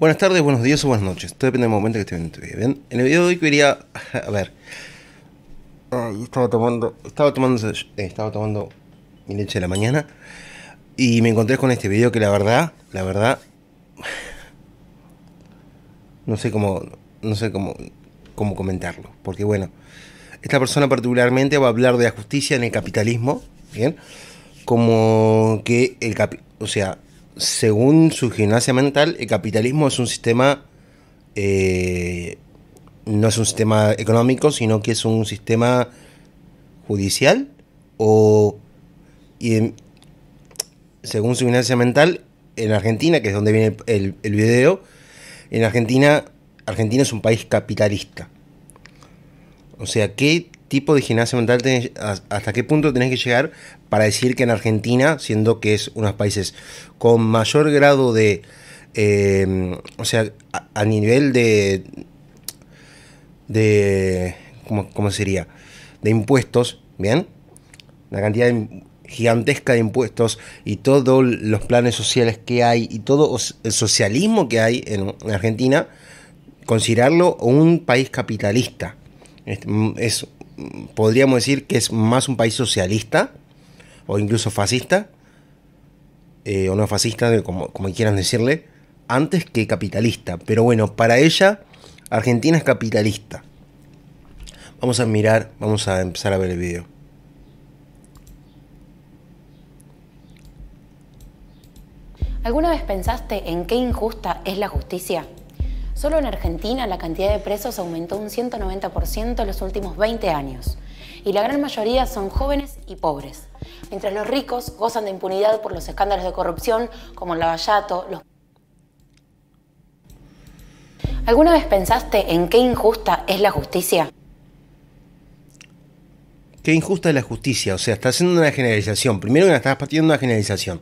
Buenas tardes, buenos días o buenas noches. Todo depende del momento que estén en tu vida. En el video de hoy quería. A ver. estaba tomando. Estaba tomando. Eh, estaba tomando mi leche de la mañana. Y me encontré con este video que la verdad. La verdad. No sé cómo. No sé cómo. cómo comentarlo. Porque bueno. Esta persona particularmente va a hablar de la justicia en el capitalismo. Bien. Como que el capi. O sea, según su gimnasia mental, el capitalismo es un sistema, eh, no es un sistema económico, sino que es un sistema judicial o... Y, según su gimnasia mental, en Argentina, que es donde viene el, el, video, en Argentina, Argentina es un país capitalista. O sea, que tipo de gimnasia mental hasta qué punto tenés que llegar para decir que en Argentina, siendo que es uno de países con mayor grado de, em, o sea, a, nivel de, de, ¿cómo, sería? De impuestos, ¿bien? La cantidad gigantesca de impuestos y todos los planes sociales que hay y todo el socialismo que hay en, en Argentina, considerarlo un país capitalista. Este, mm, es, podríamos decir que es más un país socialista o incluso fascista, eh, o no fascista, como, como quieran decirle, antes que capitalista. Pero bueno, para ella, Argentina es capitalista. Vamos a mirar, vamos a empezar a ver el video. ¿Alguna vez pensaste en qué injusta es la justicia? Solo en Argentina la cantidad de presos aumentó un 190% en los últimos 20 años, y la gran mayoría son jóvenes y pobres, mientras los ricos gozan de impunidad por los escándalos de corrupción como el lavallato, los... ¿Alguna vez pensaste en qué injusta es la justicia? Qué injusta es la justicia, o sea, está haciendo una generalización. Primero que nada, estás partiendo una generalización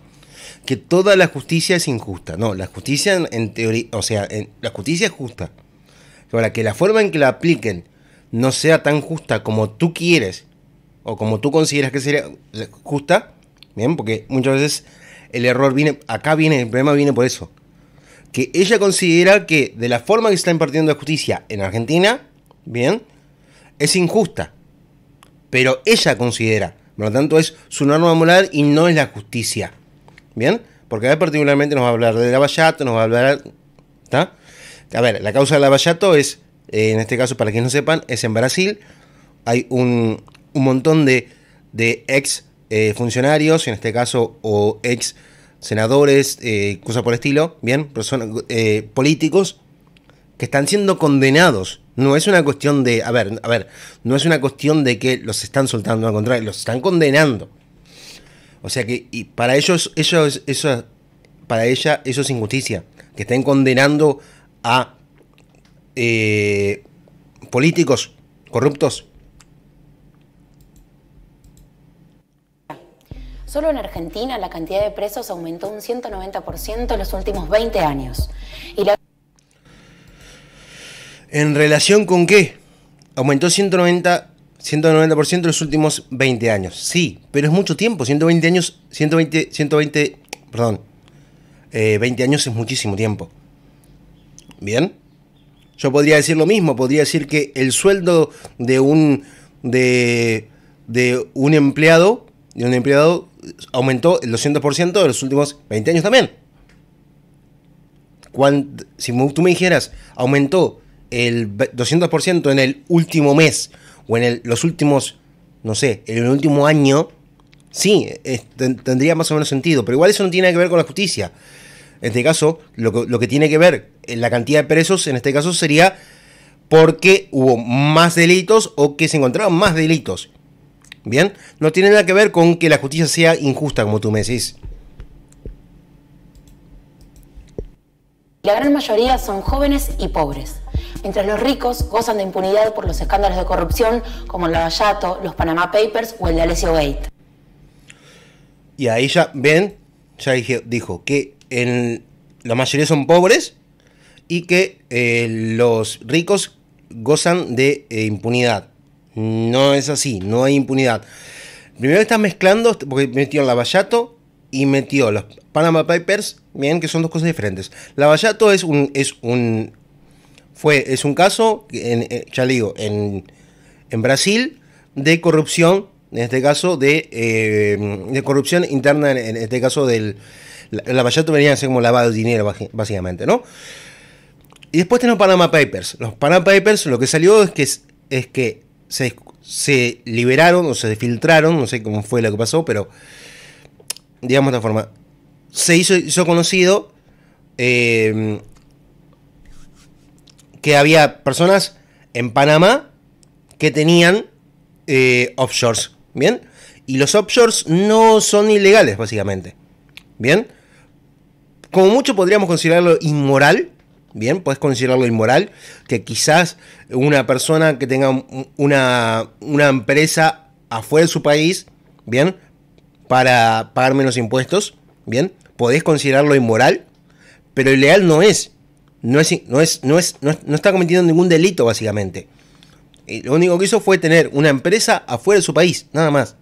que toda la justicia es injusta. No, la justicia en, teoría, o sea, la justicia es justa. Ahora, que la forma en que la apliquen no sea tan justa como tú quieres o como tú consideras que sería eh, justa, bien, porque muchas veces el error viene, acá viene, el problema viene por eso. Que ella considera que de la forma que está impartiendo la justicia en Argentina, bien, es injusta. Pero ella considera, por lo tanto es su norma moral y no es la justicia. ¿Bien? Porque particularmente nos va a hablar de Lavallato, nos va a hablar... ¿Está? A ver, la causa de Lavallato es, eh, en este caso, para quienes no sepan, es en Brasil. Hay un, un montón de, ex eh, funcionarios, en este caso, o ex senadores, eh, cosas por el estilo, ¿bien? Personas, eh, políticos que están siendo condenados. No es una cuestión de, a ver, a ver, no es una cuestión de que los están soltando, al contrario, los están condenando. O sea que y para ellos, ellos eso, para ella eso es injusticia, que estén condenando a eh, políticos corruptos. Solo en Argentina la cantidad de presos aumentó un 190% en los últimos 20 años. ¿En relación con qué? Aumentó 190 190% en los últimos 20 años. Sí, pero es mucho tiempo. 120 años, 120, 120, perdón. 20 eh, años es muchísimo tiempo. ¿Bien? Yo podría decir lo mismo, podría decir que el sueldo de un, de, de un empleado, de un empleado aumentó el 200% ...en los últimos 20 años también. Cuando, si tú me dijeras, aumentó el 200% en el último mes o en el, los últimos, no sé, en el último año, sí, tendría más o menos sentido. Pero igual eso no tiene que ver con la justicia. En este caso, lo que, tiene que ver la cantidad de presos, en este caso, sería porque hubo más delitos o que se encontraban más delitos. Bien, no tiene nada que ver con que la justicia sea injusta, como tú me decís. La gran mayoría son jóvenes y pobres. Mientras los ricos gozan de impunidad por los escándalos de corrupción como el Lavallato, los Panama Papers o el de Alessio Gate. Y ahí ya ven, ya dijo que en, la mayoría son pobres y que eh, los ricos gozan de eh, impunidad. No es así, no hay impunidad. Primero está mezclando, porque metió Lavallato y metió los Panama Papers, bien que son dos cosas diferentes. Lavallato es un, es un fue, es un caso, en, eh, ya le digo, en, en Brasil, de corrupción, en este caso, de, eh, de corrupción interna, en, este caso del... La venía a ser como lavado de dinero, básicamente, ¿no? Y después tenemos Panama Papers. Los Panama Papers lo que salió es que, es que se, se liberaron o se filtraron, no sé cómo fue lo que pasó, pero digamos de esta forma. Se hizo, conocido eh, que había personas en Panamá que tenían eh, offshores, ¿bien? Y los offshores no son ilegales, básicamente, ¿bien? Como mucho podríamos considerarlo inmoral, ¿bien? Puedes considerarlo inmoral, que quizás una persona que tenga una, una empresa afuera de su país, ¿bien? Para pagar menos impuestos, ¿bien? Podés considerarlo inmoral, pero ilegal no es, no, es, no, es, no, está cometiendo ningún delito, básicamente. Y lo único que hizo fue tener una empresa afuera de su país, nada más.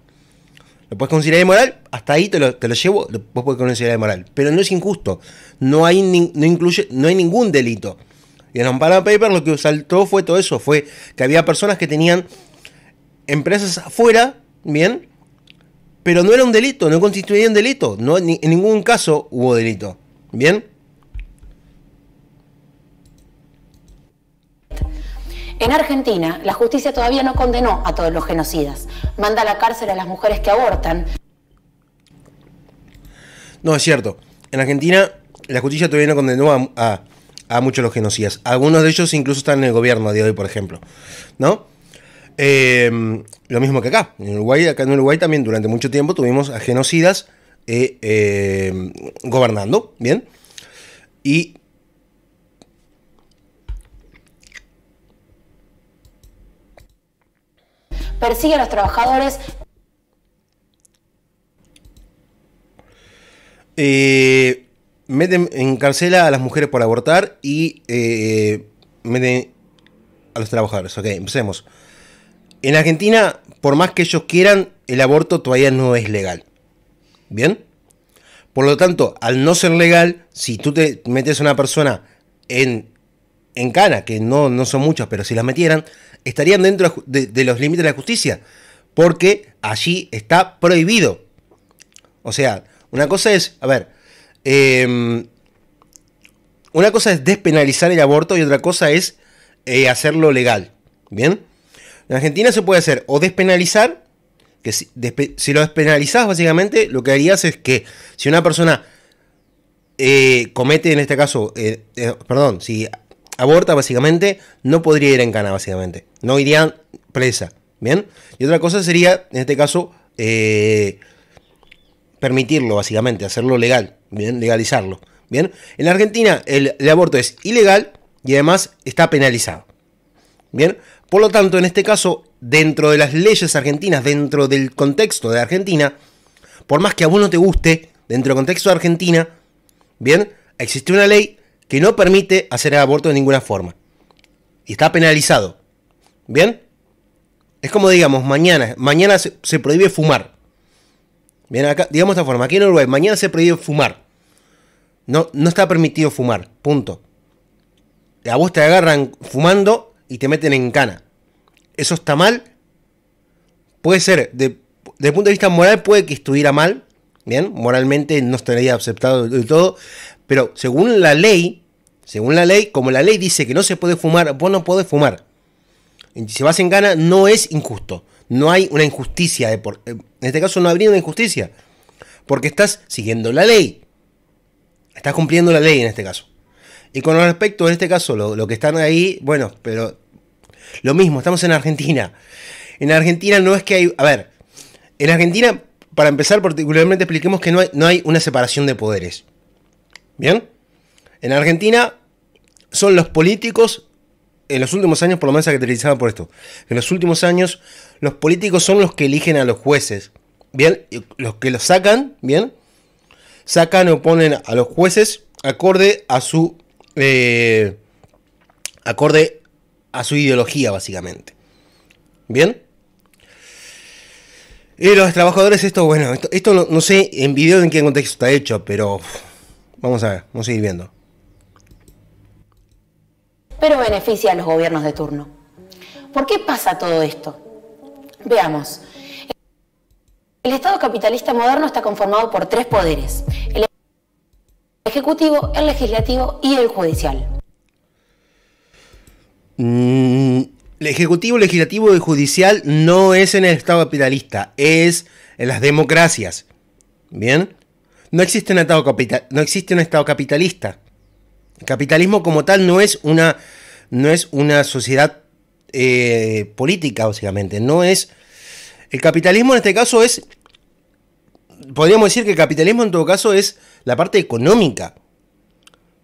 ¿Lo puedes considerar inmoral? Hasta ahí te lo, llevo, lo puedes considerar inmoral. Pero no es injusto. No hay, no incluye, no hay ningún delito. Y en Panama Paper lo que saltó fue todo eso. Fue que había personas que tenían empresas afuera, ¿bien? Pero no era un delito, no constituía un delito. No, en ningún caso hubo delito. ¿Bien? En Argentina, la justicia todavía no condenó a todos los genocidas. Manda a la cárcel a las mujeres que abortan. No, es cierto. En Argentina, la justicia todavía no condenó a, muchos los genocidas. Algunos de ellos incluso están en el gobierno a día de hoy, por ejemplo. ¿No? Eh, lo mismo que acá. En Uruguay, acá en Uruguay también durante mucho tiempo tuvimos a genocidas eh, eh, gobernando, ¿bien? Y persigue a los trabajadores. Eh, meten, encarcela a las mujeres por abortar y eh, meten a los trabajadores. Ok, empecemos. En Argentina, por más que ellos quieran, el aborto todavía no es legal. ¿Bien? Por lo tanto, al no ser legal, si tú te metes a una persona en en cana, que no, no son muchos, pero si las metieran, estarían dentro de, los límites de la justicia, porque allí está prohibido. O sea, una cosa es, a ver, em, una cosa es despenalizar el aborto y otra cosa es eh, hacerlo legal. ¿Bien? En Argentina se puede hacer o despenalizar, que si, si lo despenalizás básicamente, lo que harías es que si una persona eh, comete, en este caso, eh, perdón, si aborta básicamente, no podría ir en cana básicamente, no iría presa, ¿bien? Y otra cosa sería, en este caso, eh, permitirlo básicamente, hacerlo legal, ¿bien? Legalizarlo, ¿bien? En la Argentina el, aborto es ilegal y además está penalizado, ¿bien? Por lo tanto, en este caso, dentro de las leyes argentinas, dentro del contexto de Argentina, por más que a vos no te guste, dentro del contexto de Argentina, ¿bien? Existe una ley que no permite hacer el aborto de ninguna forma. Y está penalizado. ¿Bien? Es como digamos, mañana, mañana se, prohíbe fumar. Bien, acá, digamos de esta forma, aquí en Uruguay, mañana se prohíbe fumar. No, no está permitido fumar, punto. A vos te agarran fumando y te meten en cana. Eso está mal. Puede ser, de, desde el punto de vista moral, puede que estuviera mal. Bien, moralmente no estaría aceptado del todo. Pero según la ley, según la ley, como la ley dice que no se puede fumar, vos no podés fumar. Si vas en gana, no es injusto. No hay una injusticia. Eh, en este caso no habría una injusticia. Porque estás siguiendo la ley. Estás cumpliendo la ley en este caso. Y con respecto, a este caso, lo, lo que están ahí, bueno, pero lo mismo, estamos en Argentina. En Argentina no es que hay... A ver, en Argentina, para empezar particularmente, expliquemos que no hay, no hay una separación de poderes. ¿Bien? En Argentina son los políticos, en los últimos años por lo menos caracterizado por esto, en los últimos años los políticos son los que eligen a los jueces, ¿bien? los que los sacan, ¿bien? Sacan o ponen a los jueces acorde a su... Eh, acorde a su ideología básicamente. ¿Bien? Y los trabajadores, esto, bueno, esto, no, sé en video en qué contexto está hecho, pero vamos a ver, vamos a seguir viendo pero beneficia a los gobiernos de turno. ¿Por qué pasa todo esto? Veamos. El Estado capitalista moderno está conformado por tres poderes, el ejecutivo, el legislativo y el judicial. Mm, el ejecutivo, legislativo y judicial no es en el Estado capitalista, es en las democracias. ¿Bien? No existe un Estado, capital, no existe un estado capitalista. El capitalismo como tal no es una, no es una sociedad eh, política, básicamente. No es. El capitalismo en este caso es. Podríamos decir que el capitalismo en todo caso es la parte económica.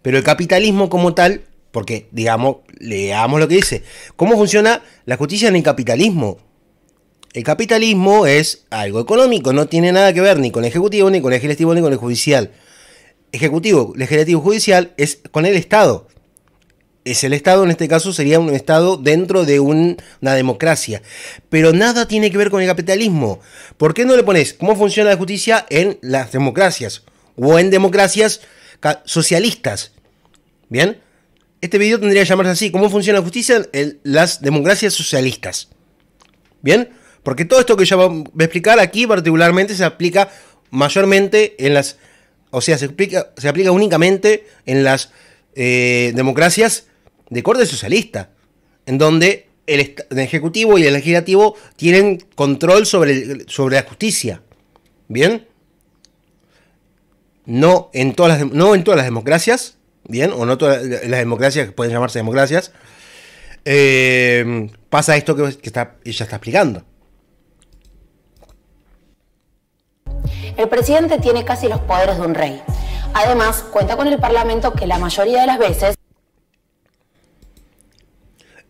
Pero el capitalismo como tal, porque digamos, leamos lo que dice. ¿Cómo funciona la justicia en el capitalismo? El capitalismo es algo económico, no tiene nada que ver ni con el ejecutivo, ni con el legislativo, ni con el judicial ejecutivo, legislativo y judicial es con el Estado. Es el Estado, en este caso, sería un Estado dentro de una democracia. Pero nada tiene que ver con el capitalismo. ¿Por qué no le pones cómo funciona la justicia en las democracias? O en democracias socialistas. ¿Bien? Este video tendría que llamarse así, ¿cómo funciona la justicia en las democracias socialistas? ¿Bien? Porque todo esto que yo voy a explicar aquí particularmente se aplica mayormente en las o sea, se aplica, se aplica únicamente en las eh, democracias de corte socialista, en donde el, Ejecutivo y el Legislativo tienen control sobre, sobre la justicia. ¿Bien? No en, todas las, no en todas las democracias, ¿bien? O no todas las democracias que pueden llamarse democracias. Eh, pasa esto que, que está, ella está explicando. El presidente tiene casi los poderes de un rey. Además, cuenta con el Parlamento que la mayoría de las veces...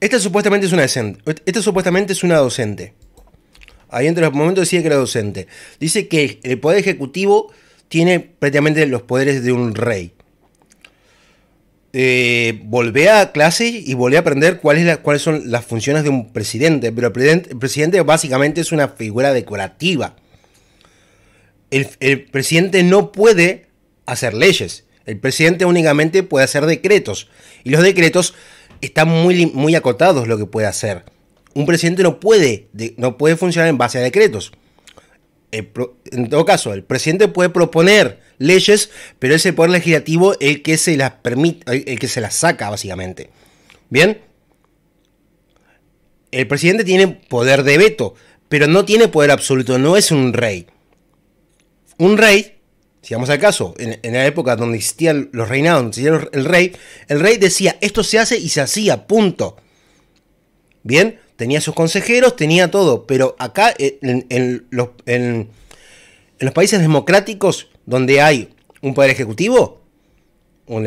Esta supuestamente es una, docente. Ahí entre los momentos decía que era docente. Dice que el poder ejecutivo tiene prácticamente los poderes de un rey. Eh, volvé a clase y volvé a aprender cuáles son las funciones de un presidente. Pero el presidente básicamente es una figura decorativa el, presidente no puede hacer leyes. El presidente únicamente puede hacer decretos. Y los decretos están muy, muy acotados lo que puede hacer. Un presidente no puede, no puede funcionar en base a decretos. en todo caso, el presidente puede proponer leyes, pero es el poder legislativo el que se las permite, el que se las saca, básicamente. Bien. El presidente tiene poder de veto, pero no tiene poder absoluto, no es un rey un rey, si vamos al caso, en, la época donde existían los reinados, donde existía el rey, el rey decía, esto se hace y se hacía, punto. Bien, tenía sus consejeros, tenía todo, pero acá en, los, en los países democráticos donde hay un poder ejecutivo, un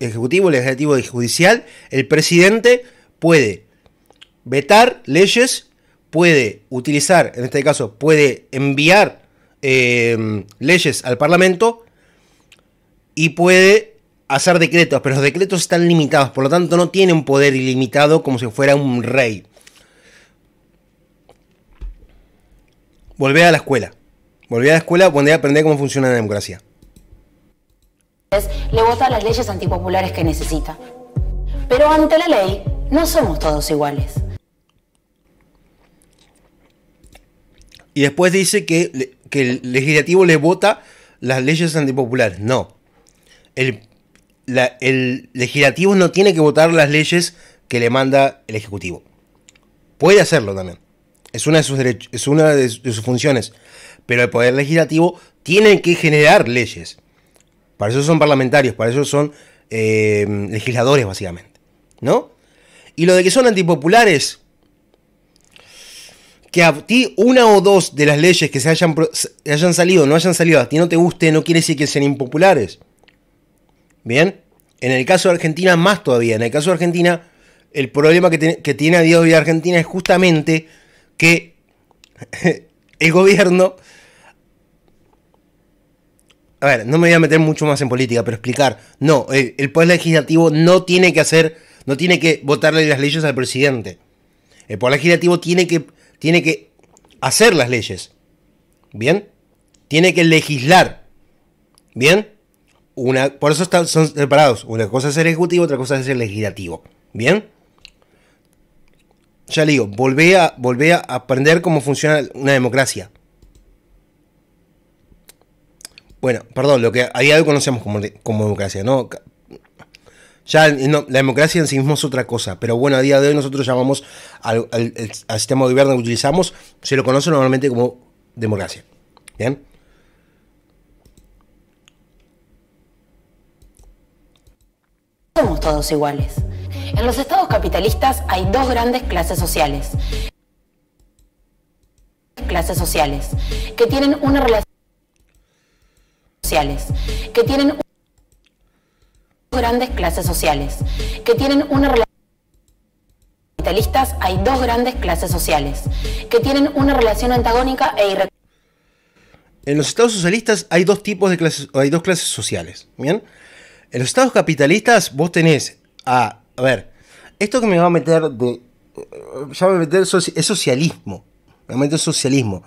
ejecutivo, legislativo y judicial, el presidente puede vetar leyes, puede utilizar, en este caso, puede enviar Em, leyes al Parlamento y puede hacer decretos, pero los decretos están limitados, por lo tanto no tiene un poder ilimitado como si fuera un rey. volví a la escuela. volví a la escuela, volvé a aprender cómo funciona la democracia. Le vota las leyes antipopulares que necesita. Pero ante la ley, no somos todos iguales. Y después dice que que el legislativo le vota las leyes antipopulares. No. El, legislativo no tiene que votar las leyes que le manda el ejecutivo. Puede hacerlo también. Es una de sus, es una de sus funciones. Pero el poder legislativo tiene que generar leyes. Para eso son parlamentarios, para eso son eh, legisladores, básicamente. ¿No? Y lo de que son antipopulares, que a ti una o dos de las leyes que se hayan, hayan salido, no hayan salido, a ti no te guste, no quiere decir que sean impopulares. Bien, en el caso de Argentina más todavía, en el caso de Argentina el problema que, tiene a día de hoy Argentina es justamente que el gobierno... A ver, no me voy a meter mucho más en política, pero explicar. No, el poder legislativo no tiene que hacer, no tiene que votarle las leyes al presidente. El poder legislativo tiene que tiene que hacer las leyes. ¿Bien? Tiene que legislar. ¿Bien? Una, por eso son separados. Una cosa es el ejecutivo, otra cosa es el legislativo. ¿Bien? Ya le digo, volvé a, a aprender cómo funciona una democracia. Bueno, perdón, lo que a hoy conocemos como, como democracia, ¿no? Ya no, la democracia en sí mismo es otra cosa, pero bueno, a día de hoy nosotros llamamos al, al sistema de gobierno que utilizamos, se lo conoce normalmente como democracia. ¿Bien? Somos todos iguales. En los estados capitalistas hay dos grandes clases sociales. Clases sociales que tienen una relación sociales que tienen grandes clases sociales, que tienen una relación capitalistas hay dos grandes clases sociales, que tienen una relación antagónica e irre... En los estados socialistas hay dos tipos de clases, hay dos clases sociales, ¿bien? En los estados capitalistas vos tenés a, a ver, esto que me va a meter de, ya me meter, es socialismo, realmente socialismo.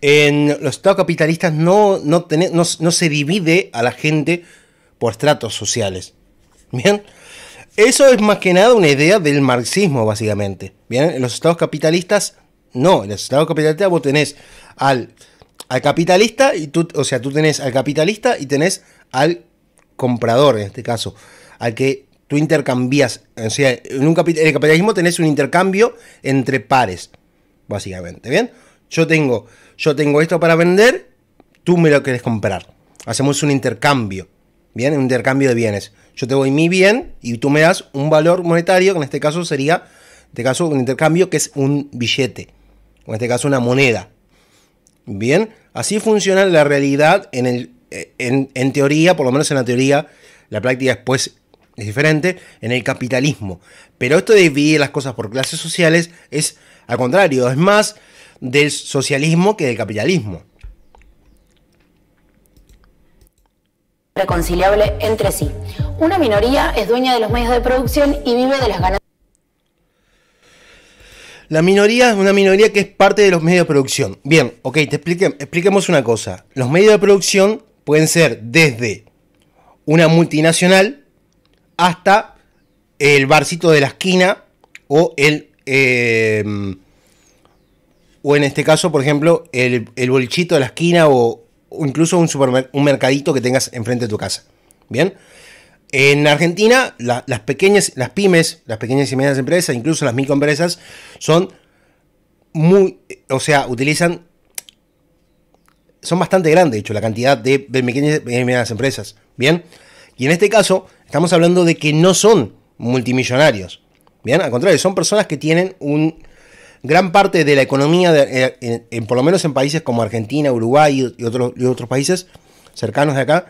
En los estados capitalistas no, no, tenés, no, no se divide a la gente por estratos sociales. Bien, eso es más que nada una idea del marxismo, básicamente. Bien, en los estados capitalistas, no, en los estados capitalistas vos tenés al, al capitalista y tú, o sea, tú tenés al capitalista y tenés al comprador, en este caso, al que tú intercambias. O en, un el capitalismo tenés un intercambio entre pares, básicamente. Bien, yo tengo, yo tengo esto para vender, tú me lo querés comprar. Hacemos un intercambio. Bien, un intercambio de bienes. Yo te doy mi bien y tú me das un valor monetario, que en este caso sería, este caso, un intercambio que es un billete, o en este caso una moneda. Bien, así funciona la realidad en, el, eh, en, en teoría, por lo menos en la teoría, la práctica después es diferente, en el capitalismo. Pero esto de dividir las cosas por clases sociales es al contrario, es más del socialismo que del capitalismo. reconciliable entre sí. Una minoría es dueña de los medios de producción y vive de las ganancias. La minoría es una minoría que es parte de los medios de producción. Bien, ok, te expliquemos una cosa. Los medios de producción pueden ser desde una multinacional hasta el barcito de la esquina o el... Eh, o en este caso, por ejemplo, el, el bolchito de la esquina o, incluso un, un mercadito que tengas enfrente de tu casa. Bien. En Argentina, las pequeñas, las pymes, las pequeñas y medianas empresas, incluso las microempresas, son muy, o sea, utilizan, son bastante grandes, de hecho, la cantidad de, de pequeñas y medianas empresas. Bien. Y en este caso, estamos hablando de que no son multimillonarios. Bien, al contrario, son personas que tienen un, gran parte de la economía, eh, en, por lo menos en países como Argentina, Uruguay y, otros, y otros países cercanos de acá,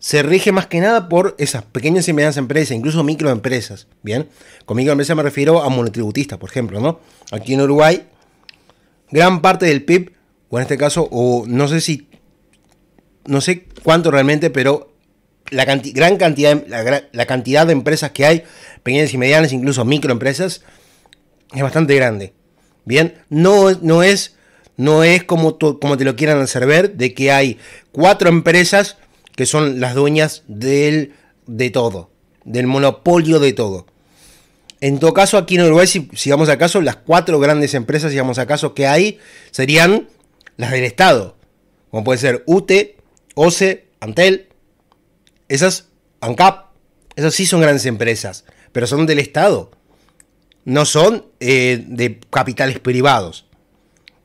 se rige más que nada por esas pequeñas y medianas empresas, incluso microempresas. Bien, con microempresas me refiero a monotributistas, por ejemplo, ¿no? Aquí en Uruguay, gran parte del PIB, o en este caso, o no sé si, no sé cuánto realmente, pero la gran cantidad, la cantidad de empresas que hay, pequeñas y medianas, incluso microempresas, es bastante grande. Bien, no, no es, no es como, como te lo quieran hacer ver, de que hay cuatro empresas que son las dueñas del, de todo, del monopolio de todo. En todo caso, aquí en Uruguay, si, vamos a caso, las cuatro grandes empresas, si vamos a caso, que hay serían las del Estado, como puede ser UTE, OCE, Antel, esas, ANCAP, esas sí son grandes empresas, pero son del Estado no son eh, de capitales privados.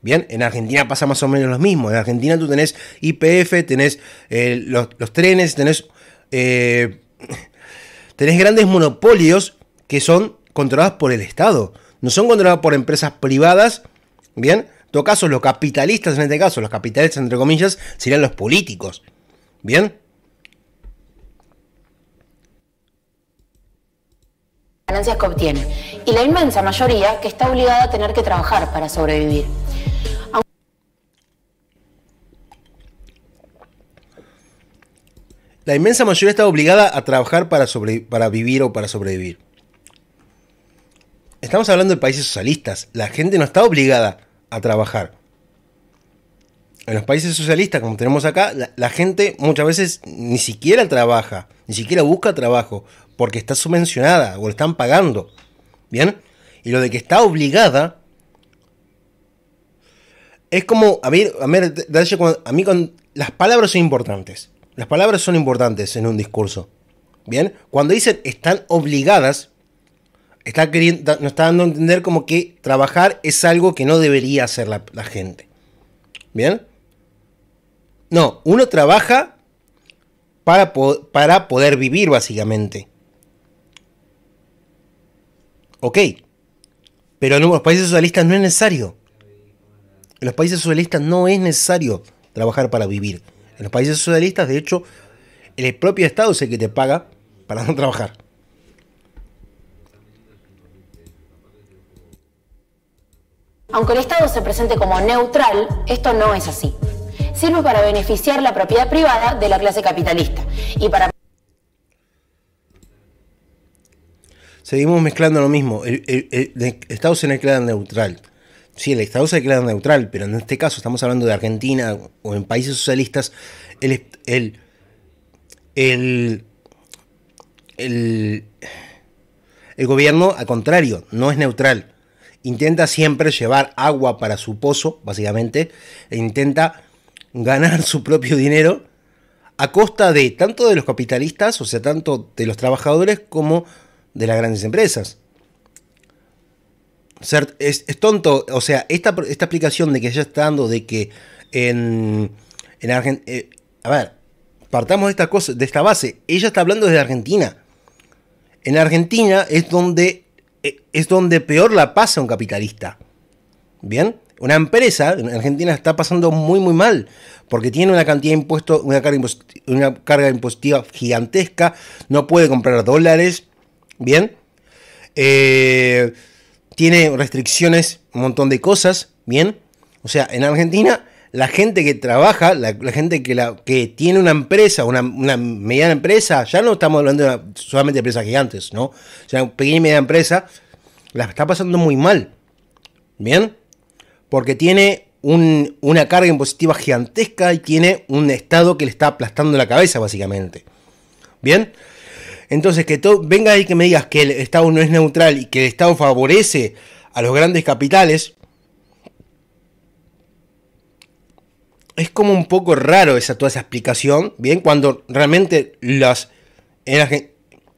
Bien, en Argentina pasa más o menos lo mismo. En Argentina tú tenés IPF, tenés eh, los, trenes, tenés, eh, tenés grandes monopolios que son controlados por el Estado. No son controlados por empresas privadas. Bien, en todo caso, los capitalistas en este caso, los capitalistas entre comillas, serían los políticos. Bien, que obtiene y la inmensa mayoría que está obligada a tener que trabajar para sobrevivir. La inmensa mayoría está obligada a trabajar para, vivir o para sobrevivir. Estamos hablando de países socialistas. La gente no está obligada a trabajar. En los países socialistas, como tenemos acá, la gente muchas veces ni siquiera trabaja, ni siquiera busca trabajo porque está subvencionada o lo están pagando. ¿Bien? Y lo de que está obligada es como, a ver, a, ver, mí las palabras son importantes. Las palabras son importantes en un discurso. ¿Bien? Cuando dicen están obligadas, está queriendo, nos está dando a entender como que trabajar es algo que no debería hacer la, gente. ¿Bien? No, uno trabaja para, para poder vivir básicamente. Ok, pero en los países socialistas no es necesario. En los países socialistas no es necesario trabajar para vivir. En los países socialistas, de hecho, el propio Estado es el que te paga para no trabajar. Aunque el Estado se presente como neutral, esto no es así. Sirve para beneficiar la propiedad privada de la clase capitalista y para seguimos mezclando lo mismo. El, Estado se declara neutral. Sí, el Estado se declara neutral, pero en este caso estamos hablando de Argentina o en países socialistas. El, el, el, el gobierno, al contrario, no es neutral. Intenta siempre llevar agua para su pozo, básicamente, e intenta ganar su propio dinero a costa de tanto de los capitalistas, o sea, tanto de los trabajadores como de las grandes empresas. es, tonto, o sea, esta, esta explicación de que ella está dando de que en, en Argentina... Eh, a ver, partamos de esta, cosa, de esta base. Ella está hablando desde Argentina. En Argentina es donde, eh, es donde peor la pasa un capitalista. ¿Bien? Una empresa en Argentina está pasando muy, muy mal, porque tiene una cantidad de impuestos, una carga, una carga impositiva gigantesca, no puede comprar dólares, Bien. Eh, tiene restricciones, un montón de cosas. Bien. O sea, en Argentina, la gente que trabaja, la, gente que, la, que tiene una empresa, una, una, mediana empresa, ya no estamos hablando solamente de empresas gigantes, ¿no? O sea, pequeña y media empresa, la está pasando muy mal. Bien. Porque tiene una carga impositiva gigantesca y tiene un Estado que le está aplastando la cabeza, básicamente. Bien. Entonces, que todo, venga ahí que me digas que el Estado no es neutral y que el Estado favorece a los grandes capitales, es como un poco raro esa, toda esa explicación, ¿bien? Cuando realmente las...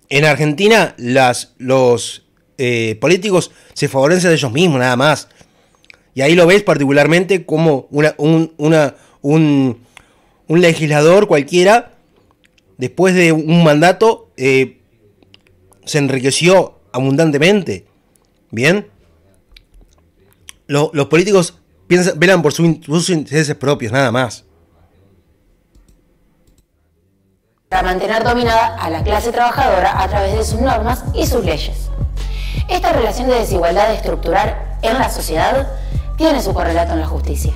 En, Argentina las, los eh, políticos se favorecen de ellos mismos, nada más. Y ahí lo ves particularmente como una, un, un, un legislador cualquiera después de un mandato, eh, se enriqueció abundantemente. Bien. Los, políticos piensan, velan por sus intereses propios, nada más. Para mantener dominada a la clase trabajadora a través de sus normas y sus leyes. Esta relación de desigualdad estructural en la sociedad tiene su correlato en la justicia.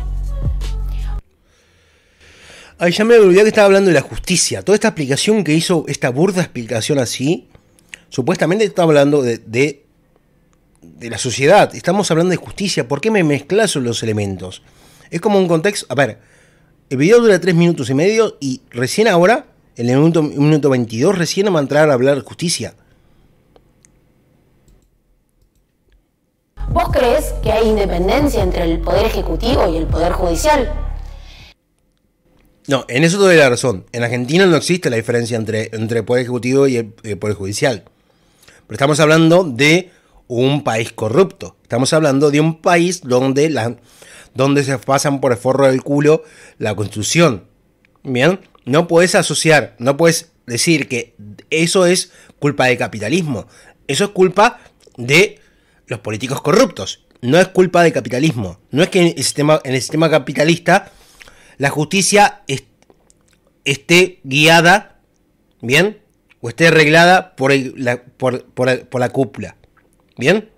Ay, ya me olvidé que estaba hablando de la justicia. Toda esta explicación que hizo, esta burda explicación así, supuestamente está hablando de, de, la sociedad. Estamos hablando de justicia. ¿Por qué me mezclas los elementos? Es como un contexto. A ver, el video dura tres minutos y medio y recién ahora, en el minuto, minuto 22, recién va a entrar a hablar de justicia. ¿Vos crees que hay independencia entre el Poder Ejecutivo y el Poder Judicial? No, en eso te doy la razón. En Argentina no existe la diferencia entre, entre el Poder Ejecutivo y el, Poder Judicial. Pero estamos hablando de un país corrupto. Estamos hablando de un país donde, la, donde se pasan por el forro del culo la Constitución. Bien, no puedes asociar, no puedes decir que eso es culpa del capitalismo. Eso es culpa de los políticos corruptos. No es culpa del capitalismo. No es que el sistema, en el sistema capitalista la justicia esté guiada, ¿bien? O esté arreglada por, la, por, la cúpula, ¿bien?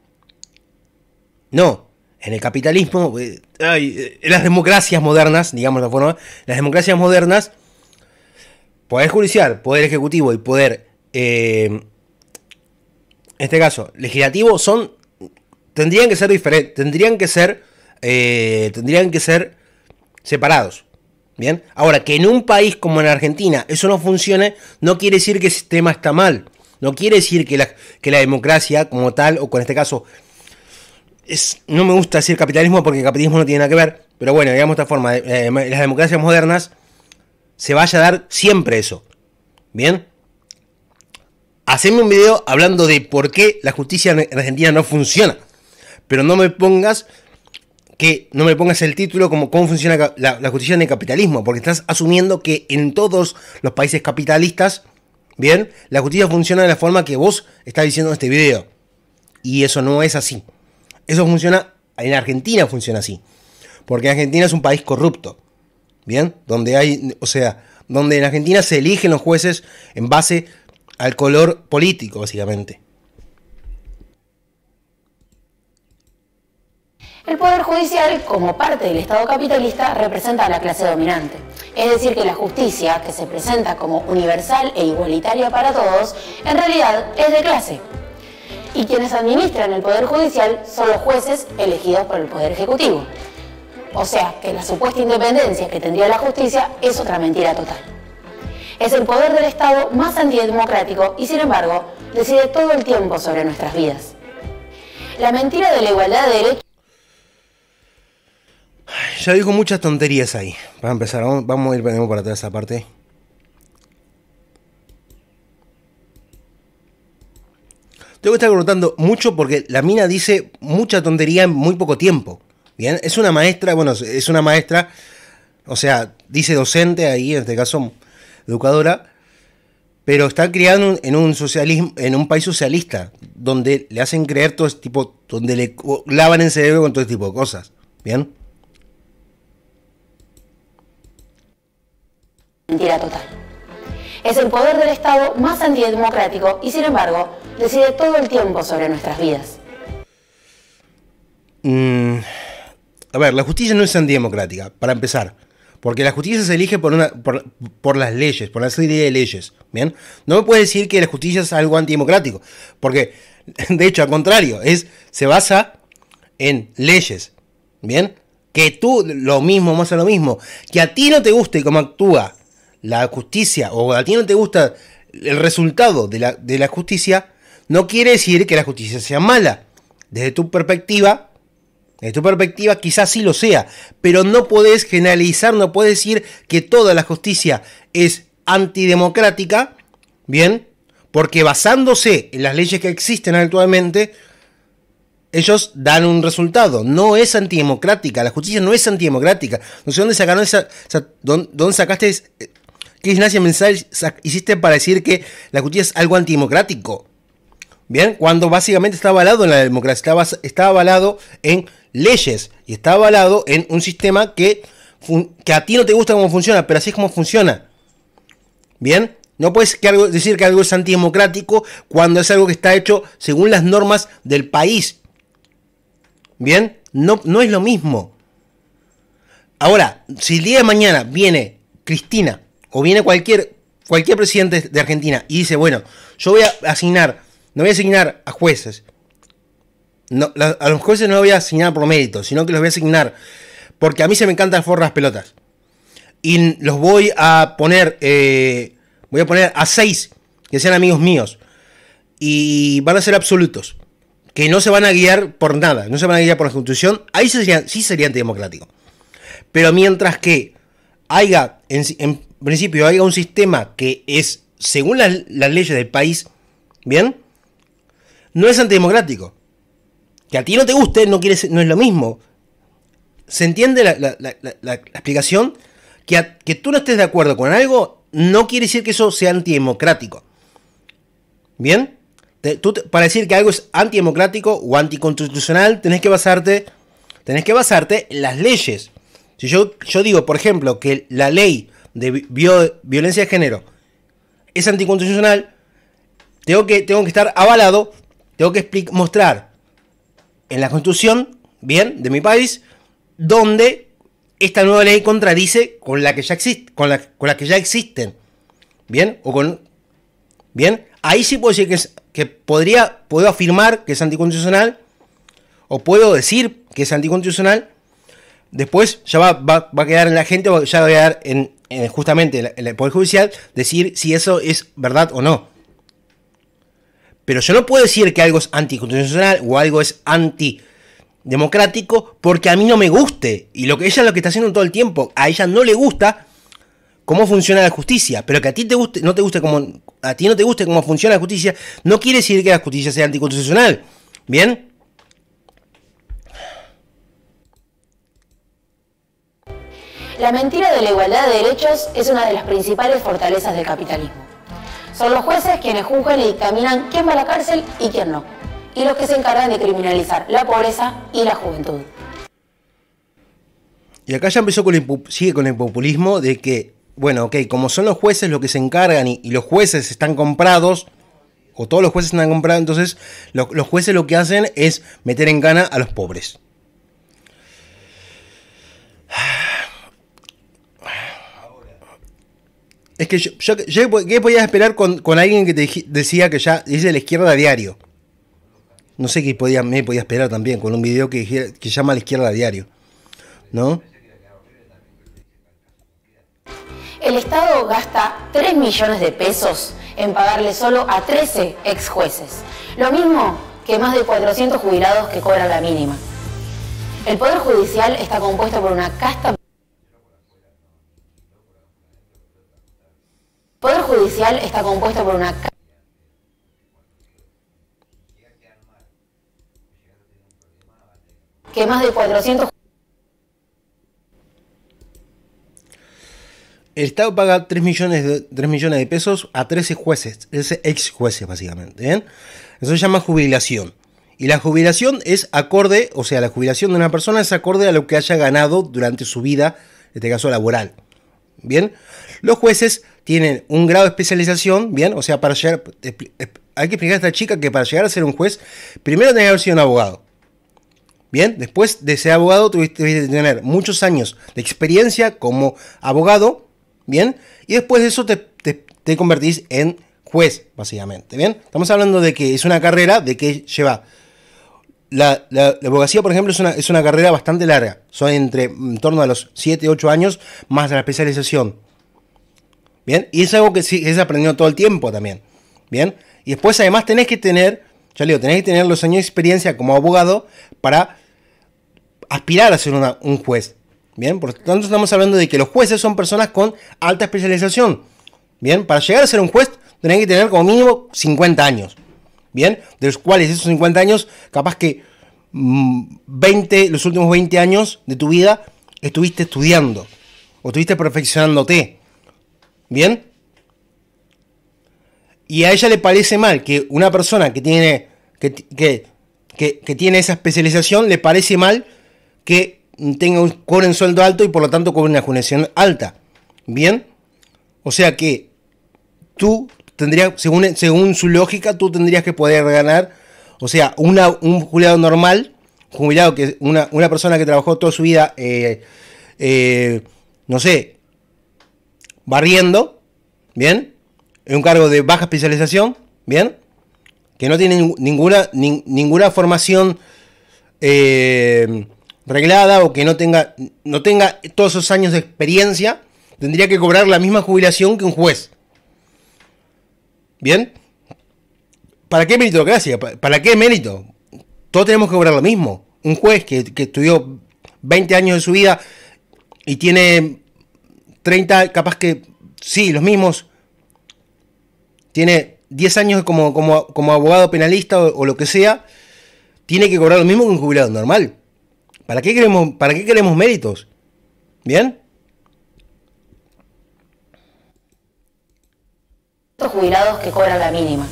No, en el capitalismo, eh, eh, en las democracias modernas, digamos la forma, las democracias modernas, poder judicial, poder ejecutivo y poder, eh, en este caso, legislativo, son, tendrían que ser diferentes, tendrían que ser, tendrían que ser separados. Bien, ahora que en un país como en Argentina eso no funcione, no quiere decir que el sistema está mal. No quiere decir que la, democracia como tal, o con este caso, es, no me gusta decir capitalismo porque el capitalismo no tiene nada que ver, pero bueno, digamos de esta forma, en eh, eh, las democracias modernas se vaya a dar siempre eso. Bien, haceme un video hablando de por qué la justicia en Argentina no funciona, pero no me pongas que no me pongas el título como cómo funciona la, justicia en el capitalismo, porque estás asumiendo que en todos los países capitalistas, bien, la justicia funciona de la forma que vos estás diciendo en este video. Y eso no es así. Eso funciona, en Argentina funciona así. Porque Argentina es un país corrupto. Bien, donde hay, o sea, donde en Argentina se eligen los jueces en base al color político, básicamente. El Poder Judicial, como parte del Estado capitalista, representa a la clase dominante. Es decir, que la justicia, que se presenta como universal e igualitaria para todos, en realidad es de clase. Y quienes administran el Poder Judicial son los jueces elegidos por el Poder Ejecutivo. O sea, que la supuesta independencia que tendría la justicia es otra mentira total. Es el poder del Estado más antidemocrático y, sin embargo, decide todo el tiempo sobre nuestras vidas. La mentira de la igualdad de derechos ya dijo muchas tonterías ahí. Para empezar, vamos, a ir para atrás esa parte. Tengo que estar preguntando mucho porque la mina dice mucha tontería en muy poco tiempo. Bien, es una maestra, bueno, es una maestra, o sea, dice docente ahí, en este caso, educadora, pero está criando en un socialismo, en un país socialista, donde le hacen creer todo este tipo, donde le lavan el cerebro con todo este tipo de cosas. Bien. mentira total. Es el poder del Estado más antidemocrático y sin embargo decide todo el tiempo sobre nuestras vidas. Mm, a ver, la justicia no es antidemocrática, para empezar. Porque la justicia se elige por, una, por, las leyes, por la serie de leyes. ¿Bien? No me puedes decir que la justicia es algo antidemocrático. Porque, de hecho, al contrario, es, se basa en leyes. ¿Bien? Que tú, lo mismo, más a lo mismo. Que a ti no te guste cómo actúa la justicia o a ti no te gusta el resultado de la, de la justicia, no quiere decir que la justicia sea mala. Desde tu perspectiva, desde tu perspectiva quizás sí lo sea, pero no puedes generalizar, no podés decir que toda la justicia es antidemocrática, ¿bien? Porque basándose en las leyes que existen actualmente, ellos dan un resultado. No es antidemocrática, la justicia no es antidemocrática. No sé dónde sacaron esa, dónde, dónde sacaste ¿Qué Ignacio mensaje hiciste para decir que la justicia es algo antidemocrático? Bien, cuando básicamente está avalado en la democracia, está, avalado en leyes y está avalado en un sistema que, a ti no te gusta cómo funciona, pero así es como funciona. Bien, no puedes decir que algo es antidemocrático cuando es algo que está hecho según las normas del país. Bien, no, no es lo mismo. Ahora, si el día de mañana viene Cristina o viene cualquier, cualquier presidente de Argentina y dice, bueno, yo voy a asignar, no voy a asignar a jueces, a los jueces no los voy a asignar por mérito, sino que los voy a asignar porque a mí se me encantan forras las pelotas. Y los voy a poner, eh, voy a poner a seis que sean amigos míos. Y van a ser absolutos. Que no se van a guiar por nada, no se van a guiar por la constitución. Ahí sí sería antidemocrático. Pero mientras que haya, en, principio, haya un sistema que es, según las, leyes del país, ¿bien? No es antidemocrático. Que a ti no te guste, no, quieres, no es lo mismo. ¿Se entiende la, explicación? Que, que tú no estés de acuerdo con algo no quiere decir que eso sea antidemocrático. ¿Bien? para decir que algo es antidemocrático o anticonstitucional, tenés que basarte, tenés que basarte en las leyes. Si yo, yo digo, por ejemplo, que la ley de violencia de género es anticonstitucional, tengo que, tengo que estar avalado, tengo que mostrar en la constitución, bien, de mi país, donde esta nueva ley contradice con la que ya existe, con con la que ya existen. ¿Bien? O con. ¿Bien? Ahí sí puedo decir que, que podría. Puedo afirmar que es anticonstitucional. O puedo decir que es anticonstitucional después ya va, a quedar en la gente, ya va a quedar en, justamente en el Poder Judicial decir si eso es verdad o no. Pero yo no puedo decir que algo es anticonstitucional o algo es antidemocrático porque a mí no me guste. Y lo que ella es lo que está haciendo todo el tiempo. A ella no le gusta cómo funciona la justicia. Pero que a ti te guste, no te guste como. A ti no te guste cómo funciona la justicia. No quiere decir que la justicia sea anticonstitucional. ¿Bien? La mentira de la igualdad de derechos es una de las principales fortalezas del capitalismo. Son los jueces quienes juzgan y dictaminan quién va a la cárcel y quién no, y los que se encargan de criminalizar la pobreza y la juventud. Y acá ya empezó con sigue con el populismo de que, bueno, ok, como son los jueces los que se encargan y, los jueces están comprados, o todos los jueces están comprados, entonces los jueces lo que hacen es meter en gana a los pobres. Es que yo, ¿qué podías esperar con, alguien que te decía que ya es de la izquierda a diario? No sé qué podía, me podía esperar también con un video que, que llama la izquierda a diario. ¿No? El Estado gasta 3 millones de pesos en pagarle solo a 13 ex jueces. Lo mismo que más de 400 jubilados que cobran la mínima. El Poder Judicial está compuesto por una casta Poder Judicial está compuesto por una... que más de 400... El Estado paga 3 millones, de, 3 millones de pesos a 13 jueces, 13 ex jueces básicamente. ¿bien? ¿eh? Eso se llama jubilación. Y la jubilación es acorde, o sea, la jubilación de una persona es acorde a lo que haya ganado durante su vida, en este caso laboral. Bien, los jueces tienen un grado de especialización, bien, o sea, para llegar, hay que explicar a esta chica que para llegar a ser un juez, primero tenés que haber sido un abogado. Bien, después de ser abogado tuviste que tener muchos años de experiencia como abogado, bien, y después de eso te, convertís en juez, básicamente, bien. Estamos hablando de que es una carrera de que lleva la, abogacía, por ejemplo, es una, es una carrera bastante larga. Son entre en torno a los 7, 8 años, más la especialización y es algo que sí, es se todo el tiempo también. Bien, y después además tenés que tener, ya le tenés que tener los años de experiencia como abogado para aspirar a ser un juez. Bien, por lo tanto estamos hablando de que los jueces son personas con alta especialización. Bien, para llegar a ser un juez tenés que tener como mínimo 50 años. Bien, de los cuales esos 50 años, capaz que mm, los últimos 20 años de tu vida estuviste estudiando o estuviste perfeccionándote. ¿Bien? Y a ella le parece mal que una persona que tiene, que, tiene esa especialización le parece mal que tenga cobre un sueldo alto y por lo tanto cobre una jubilación alta. ¿Bien? O sea que tú tendrías, según, según su lógica, tú tendrías que poder ganar, o sea, un jubilado normal, jubilado que una, una persona que trabajó toda su vida, eh, eh, no sé, barriendo, ¿bien? En un cargo de baja especialización, ¿bien? Que no tiene ninguna, ninguna formación eh, reglada o que no tenga, no tenga todos esos años de experiencia, tendría que cobrar la misma jubilación que un juez. ¿Bien? ¿Para qué mérito gracias? ¿Para qué mérito? Todos tenemos que cobrar lo mismo. Un juez que, que estudió 20 años de su vida y tiene 30, capaz que sí, los mismos. Tiene 10 años como, abogado penalista o, lo que sea. Tiene que cobrar lo mismo que un jubilado normal. ¿Para qué queremos, para qué queremos méritos? ¿Bien? jubilados que cobran la mínima.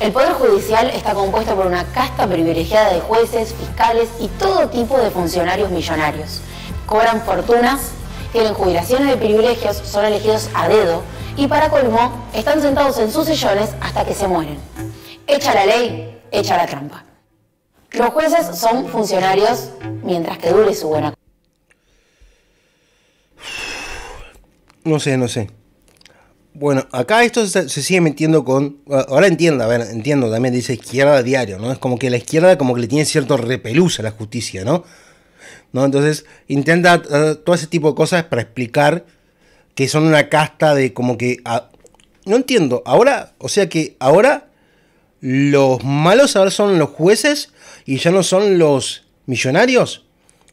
El Poder Judicial está compuesto por una casta privilegiada de jueces, fiscales y todo tipo de funcionarios millonarios. Cobran fortunas tienen jubilaciones de privilegios, son elegidos a dedo y para colmo están sentados en sus sillones hasta que se mueren. Echa la ley, echa la trampa. Los jueces son funcionarios mientras que dure su buena. No sé, no sé. Bueno, acá esto se, sigue metiendo con. Ahora entiendo, a ver, entiendo, también dice izquierda diario, ¿no? Es como que la izquierda como que le tiene cierto repelús a la justicia, ¿no? ¿no? Entonces intenta eh, todo ese tipo de cosas para explicar que son una casta de como que... Ah, no entiendo, ahora, o sea que ahora los malos ahora son los jueces y ya no son los millonarios.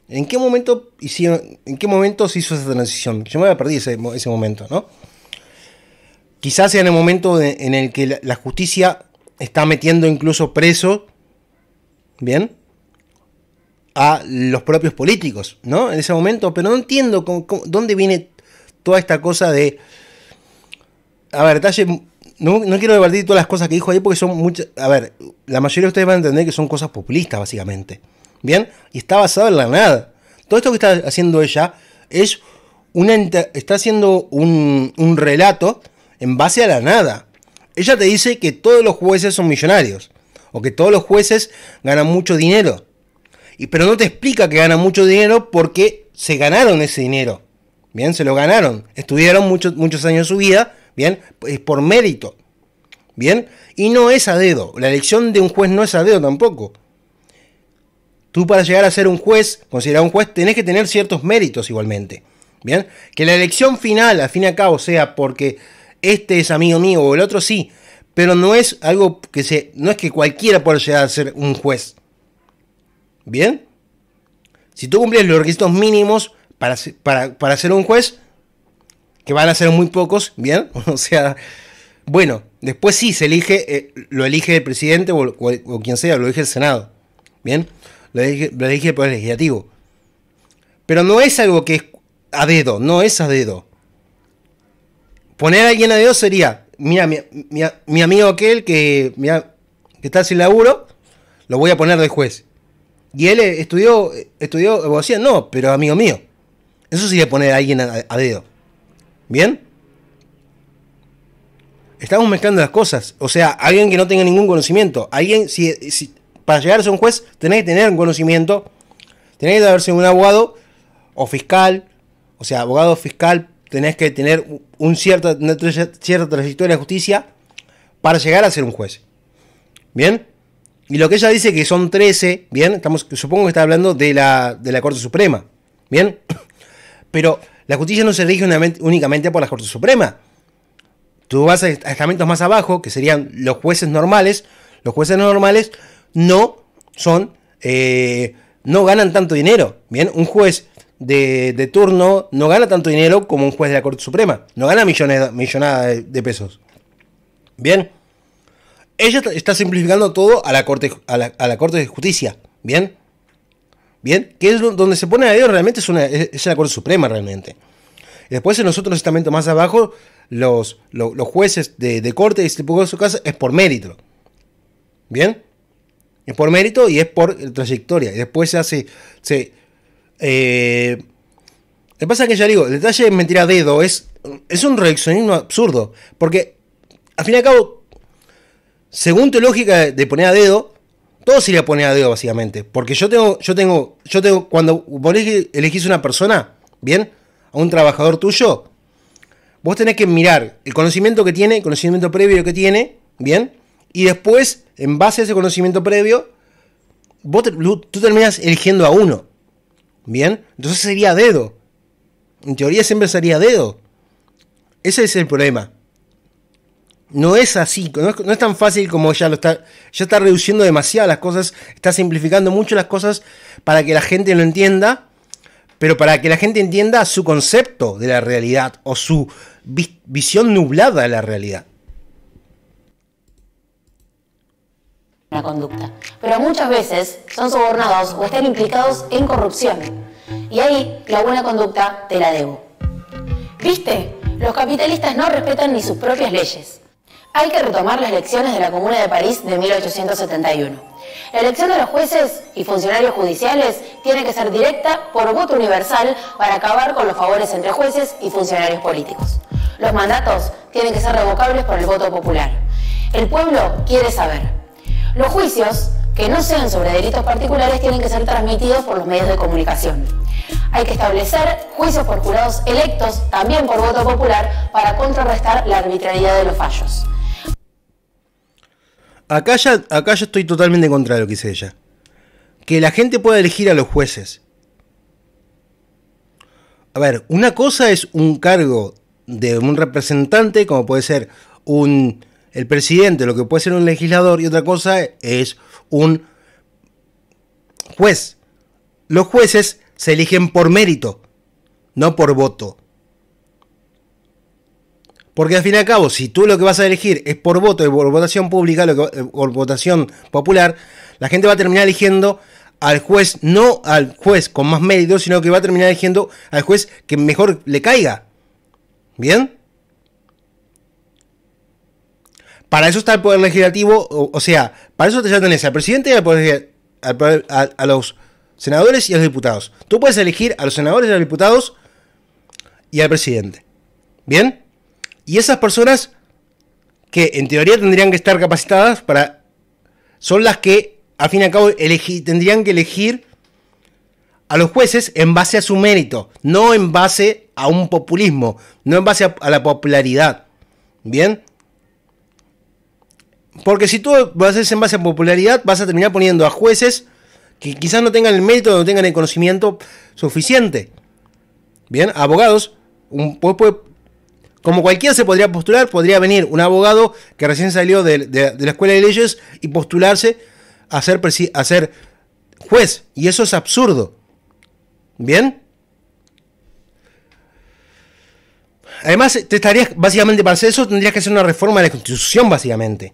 ¿En qué momento, hicieron, en qué momento se hizo esa transición? Yo me había perdido ese, ese momento, ¿no? Quizás sea en el momento en el que la, justicia está metiendo incluso preso. ¿bien? a los propios políticos, ¿no? En ese momento, pero no entiendo dónde viene toda esta cosa de... A ver, no, quiero debatir todas las cosas que dijo ahí porque son muchas. A ver, la mayoría de ustedes van a entender que son cosas populistas, básicamente. ¿Bien? Y está basado en la nada. Todo esto que está haciendo ella es una. Está haciendo un relato en base a la nada. Ella te dice que todos los jueces son millonarios. O que todos los jueces ganan mucho dinero pero no te explica que gana mucho dinero porque se ganaron ese dinero. Bien, se lo ganaron. Estuvieron muchos muchos años de su vida, bien, es por mérito. Bien, y no es a dedo. La elección de un juez no es a dedo tampoco. Tú para llegar a ser un juez, considerado un juez, tenés que tener ciertos méritos igualmente. Bien, que la elección final, al fin y al cabo, sea porque este es amigo mío o el otro sí, pero no es algo que se, no es que cualquiera pueda llegar a ser un juez. ¿Bien? Si tú cumples los requisitos mínimos para, ser un juez, que van a ser muy pocos, ¿bien? O sea, bueno, después sí, se elige, eh, lo elige el presidente o, quien sea, lo elige el Senado, ¿bien? Lo elige, el Poder Legislativo. Pero no es algo que es a dedo, no es a dedo. Poner a alguien a dedo sería, mira, mi, amigo aquel que, que está sin laburo, lo voy a poner de juez. Y él eh, estudió, eh, estudió abogacía, no, pero amigo mío. Eso sí le pone a alguien a, dedo. ¿Bien? Estamos mezclando las cosas. O sea, alguien que no tenga ningún conocimiento. Alguien, si, para llegar a ser un juez, tenés que tener un conocimiento. Tenés que haber sido un abogado o fiscal. O sea, abogado fiscal, tenés que tener un cierto, una cierta trayectoria de justicia para llegar a ser un juez. ¿Bien? Y lo que ella dice que son 13, ¿bien? Estamos, supongo que está hablando de la, Corte Suprema, ¿bien? Pero la justicia no se rige únicamente por la Corte Suprema. Tú vas a estamentos más abajo, que serían los jueces normales. Los jueces normales no son, eh, no ganan tanto dinero, ¿bien? Un juez de, turno no gana tanto dinero como un juez de la Corte Suprema. No gana millones, millonadas de pesos. ¿Bien? ella está simplificando todo a la Corte, a la, corte de Justicia. ¿Bien? ¿Bien? Que es donde se pone a dedo realmente es, una, la Corte Suprema realmente. Y después en los otros estamentos más abajo, los, los, jueces de, corte y este de su casa es por mérito. ¿Bien? Es por mérito y es por trayectoria. Y después se hace. Se, eh, pasa que ya digo, el detalle de mentira dedo es, es un reaccionismo absurdo. Porque, al fin y al cabo, según tu lógica de poner a dedo, todo sería poner a dedo, básicamente. Porque yo tengo, yo tengo, yo tengo, cuando vos elegís una persona, ¿bien? A un trabajador tuyo, vos tenés que mirar el conocimiento que tiene, el conocimiento previo que tiene, ¿bien? Y después, en base a ese conocimiento previo, vos tú terminas eligiendo a uno, ¿bien? Entonces sería dedo. En teoría siempre sería dedo. Ese es el problema no es así, no es, tan fácil como ya lo está, ya está reduciendo demasiado las cosas, está simplificando mucho las cosas para que la gente lo entienda, pero para que la gente entienda su concepto de la realidad o su visión nublada de la realidad. La conducta. Pero muchas veces son sobornados o están implicados en corrupción. Y ahí la buena conducta te la debo. ¿Viste? Los capitalistas no respetan ni sus propias leyes. Hay que retomar las elecciones de la Comuna de París de 1871. La elección de los jueces y funcionarios judiciales tiene que ser directa por voto universal para acabar con los favores entre jueces y funcionarios políticos. Los mandatos tienen que ser revocables por el voto popular. El pueblo quiere saber. Los juicios que no sean sobre delitos particulares tienen que ser transmitidos por los medios de comunicación. Hay que establecer juicios por jurados electos, también por voto popular, para contrarrestar la arbitrariedad de los fallos. Acá ya, acá yo estoy totalmente en contra de lo que dice ella. Que la gente pueda elegir a los jueces. A ver, una cosa es un cargo de un representante, como puede ser un el presidente, lo que puede ser un legislador, y otra cosa es un juez. Los jueces se eligen por mérito, no por voto. Porque al fin y al cabo, si tú lo que vas a elegir es por voto y por votación pública, lo por eh, votación popular, la gente va a terminar eligiendo al juez, no al juez con más mérito, sino que va a terminar eligiendo al juez que mejor le caiga. ¿Bien? Para eso está el Poder Legislativo, o, sea, para eso te tenés al presidente y al poder, a, a los senadores y a los diputados. Tú puedes elegir a los senadores y a los diputados y al presidente. ¿Bien? Y esas personas que en teoría tendrían que estar capacitadas para... son las que, a fin y al cabo, tendrían que elegir a los jueces en base a su mérito, no en base a un populismo, no en base a, la popularidad. ¿Bien? Porque si tú lo haces en base a popularidad, vas a terminar poniendo a jueces que quizás no tengan el mérito, no tengan el conocimiento suficiente. Bien, abogados, un, como cualquiera se podría postular, podría venir un abogado que recién salió de, la escuela de leyes y postularse a ser, juez. Y eso es absurdo. ¿Bien? Además, te estarías, básicamente, para hacer eso tendrías que hacer una reforma de la constitución, básicamente.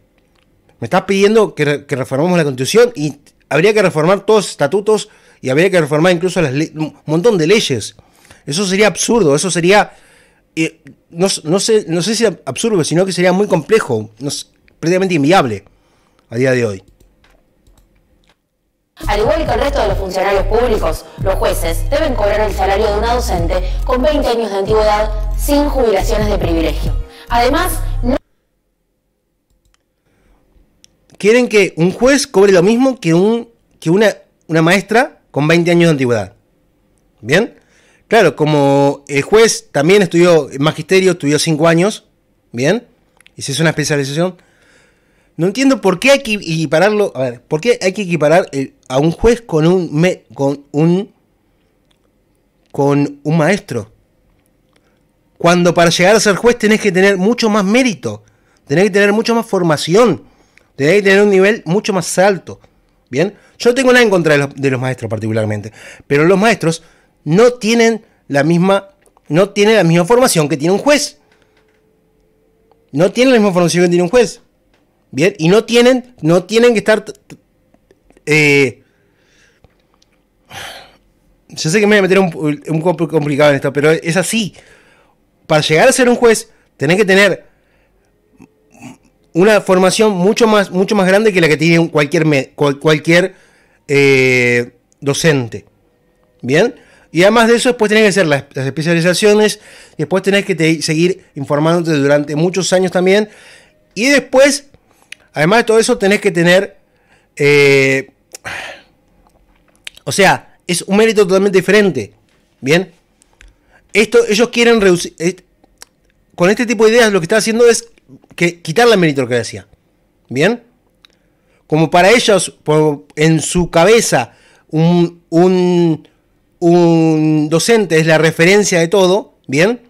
Me estás pidiendo que, reformemos la constitución y habría que reformar todos los estatutos y habría que reformar incluso un montón de leyes. Eso sería absurdo, eso sería no, sé, si es absurdo, sino que sería muy complejo, prácticamente inviable a día de hoy. Al igual que el resto de los funcionarios públicos, los jueces deben cobrar el salario de una docente con 20 años de antigüedad sin jubilaciones de privilegio. Además, Quieren que un juez cobre lo mismo que, un, que una, una maestra con 20 años de antigüedad. ¿Bien? Claro, como el juez también estudió magisterio, estudió cinco años, ¿bien? Y si es una especialización. No entiendo por qué hay que equipararlo, a ver, por qué hay que equiparar a un juez con un, con un, con un maestro. Cuando para llegar a ser juez tenés que tener mucho más mérito, tenés que tener mucho más formación, tenés que tener un nivel mucho más alto. Bien, yo no tengo nada en contra de los maestros particularmente, pero los maestros no tienen la misma, no tiene la misma formación que tiene un juez. No tienen la misma formación que tiene un juez. Bien, y no tienen, no tienen que estar. Eh, yo sé que me voy a meter un, un complicado en esto, pero es así. Para llegar a ser un juez, tenés que tener una formación mucho más, mucho más grande que la que tiene cualquier, cualquier eh, docente. Bien, y además de eso, después tenés que hacer las, especializaciones, después tenés que seguir informándote durante muchos años también. Y después, además de todo eso, tenés que tener... Eh, o sea, es un mérito totalmente diferente. Bien. Esto, ellos quieren reducir... Eh, con este tipo de ideas lo que está haciendo es que, quitar la meritocracia. ¿Bien? Como para ellos, en su cabeza, un un docente es la referencia de todo, ¿bien?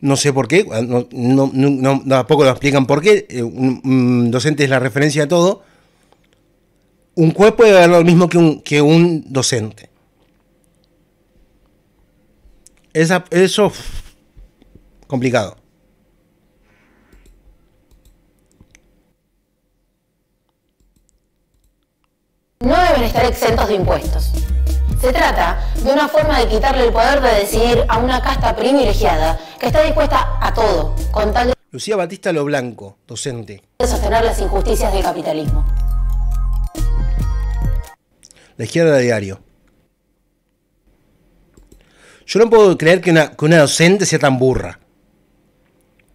No sé por qué, ah, no, tampoco lo explican por qué, eh, un, docente es la referencia de todo. Un juez puede ver lo mismo que un, que un docente. Esa, eso complicado. No deben estar exentos de impuestos. Se trata de una forma de quitarle el poder de decidir a una casta privilegiada que está dispuesta a todo con tal Lucía Batista Lo Blanco, docente. De sostener las injusticias del capitalismo. La izquierda de diario. Yo no puedo creer que una, que una docente sea tan burra.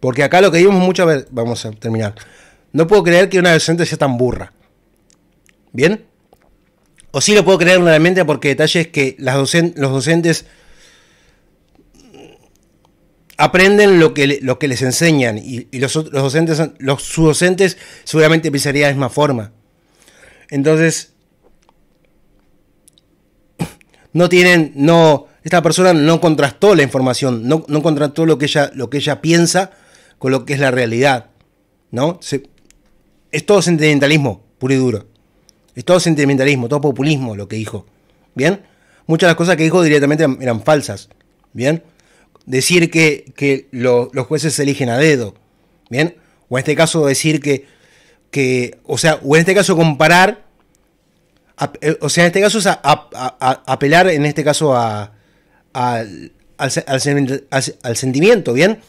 Porque acá lo que vimos muchas veces... Vamos a terminar. No puedo creer que una docente sea tan burra. ¿Bien? O sí lo puedo creer realmente porque es que las los docentes aprenden lo que, que les enseñan y, los, los, docentes, los docentes seguramente pensarían de la misma forma. Entonces, no tienen, no, esta persona no contrastó la información, no, no contrastó lo que, ella, lo que ella piensa con lo que es la realidad, ¿no? es todo sentimentalismo, puro y duro. Es todo sentimentalismo, todo populismo lo que dijo. ¿Bien? Muchas de las cosas que dijo directamente eran, falsas. ¿Bien? Decir que, que los jueces se eligen a dedo. ¿Bien? O en este caso decir que, que o sea, o en este caso comparar, eh, o sea, en este caso es apelar, en este caso al, sentimiento, ¿bien?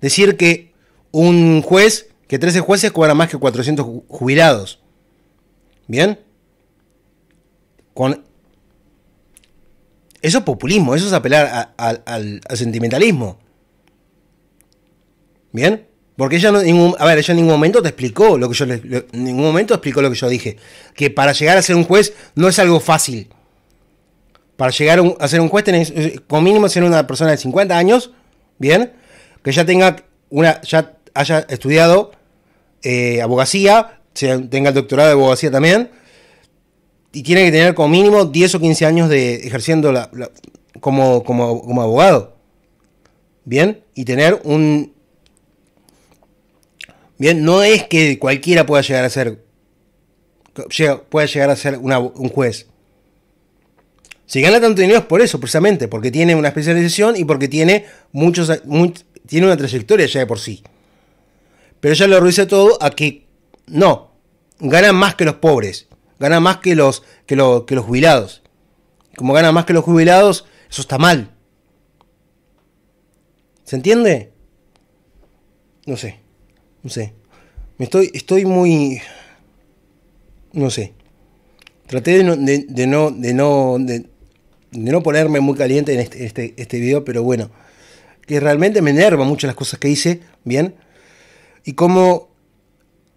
Decir que un juez, que 13 jueces cobran más que 400 jubilados, ¿bien? con... Eso es populismo, eso es apelar al, sentimentalismo. ¿Bien? Porque ella no, ningún, a ver, ella en ningún momento te explicó lo que yo en ningún momento explicó lo que yo dije. Que para llegar a ser un juez no es algo fácil. Para llegar a ser un juez tenés, eh, con mínimo ser una persona de 50 años, ¿bien? Que ya tenga una, ya haya estudiado eh, abogacía, tenga el doctorado de abogacía también, y tiene que tener como mínimo 10 o 15 años de ejerciendo la, como, como, abogado. Bien, y tener un... Bien, no es que cualquiera pueda llegar a ser... Pueda llegar a ser un juez. Si gana tanto dinero es por eso, precisamente, porque tiene una especialización y porque tiene muchos tiene una trayectoria ya de por sí. Pero ella lo reduce todo a que no, gana más que los pobres gana más que los, que, que los jubilados. Como gana más que los jubilados, eso está mal. ¿Se entiende? No sé, no sé. Me estoy, estoy muy, no sé. Traté de no, de, no, de no, de, no ponerme muy caliente en este, este, este, video, pero bueno, que realmente me enerva mucho las cosas que hice, bien, y cómo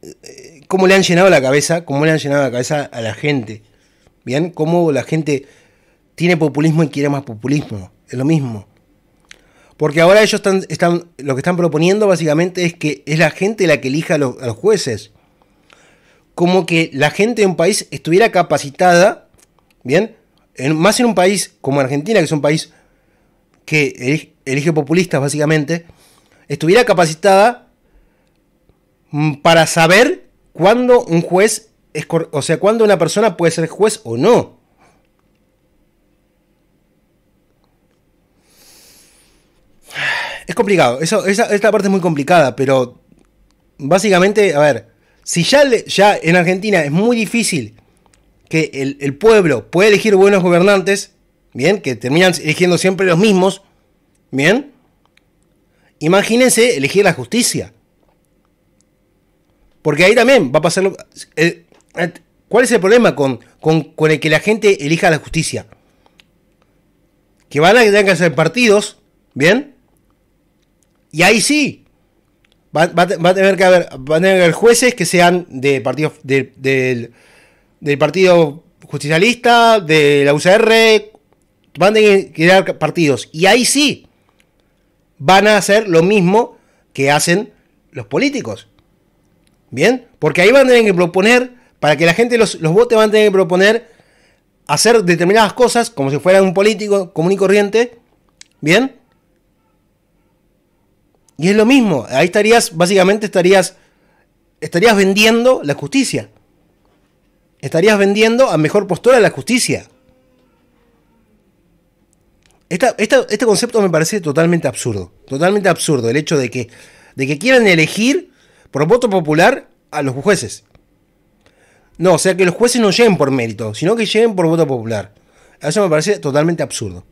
eh, cómo le han llenado la cabeza, cómo le han llenado la cabeza a la gente. ¿Bien? Cómo la gente tiene populismo y quiere más populismo. Es lo mismo. Porque ahora ellos están, están lo que están proponiendo básicamente es que es la gente la que elija a los, jueces. Como que la gente de un país estuviera capacitada, ¿bien? En, más en un país como Argentina, que es un país que elige populistas básicamente, estuviera capacitada mm, para saber cuando un juez, es, o sea, cuando una persona puede ser juez o no. Es complicado, Eso, esta parte es muy complicada, pero básicamente, a ver, si ya, ya en Argentina es muy difícil que el, el pueblo pueda elegir buenos gobernantes, bien, que terminan eligiendo siempre los mismos, bien, imagínense elegir la justicia. Porque ahí también va a pasar... Lo, eh, ¿Cuál es el problema con, con, el que la gente elija la justicia? Que van a tener que hacer partidos, ¿bien? Y ahí sí. van a tener que haber, a jueces que sean de del, del partido justicialista, de la UCR, van a tener que crear partidos. Y ahí sí van a hacer lo mismo que hacen los políticos. Bien, porque ahí van a tener que proponer, para que la gente los, los vote, van a tener que proponer hacer determinadas cosas como si fuera un político común y corriente. Bien. Y es lo mismo, ahí estarías, básicamente estarías, estarías vendiendo la justicia. Estarías vendiendo a mejor postura la justicia. este concepto me parece totalmente absurdo. Totalmente absurdo. El hecho de que, de que quieran elegir por voto popular a los jueces. No, o sea que los jueces no lleguen por mérito, sino que lleguen por voto popular. Eso me parece totalmente absurdo.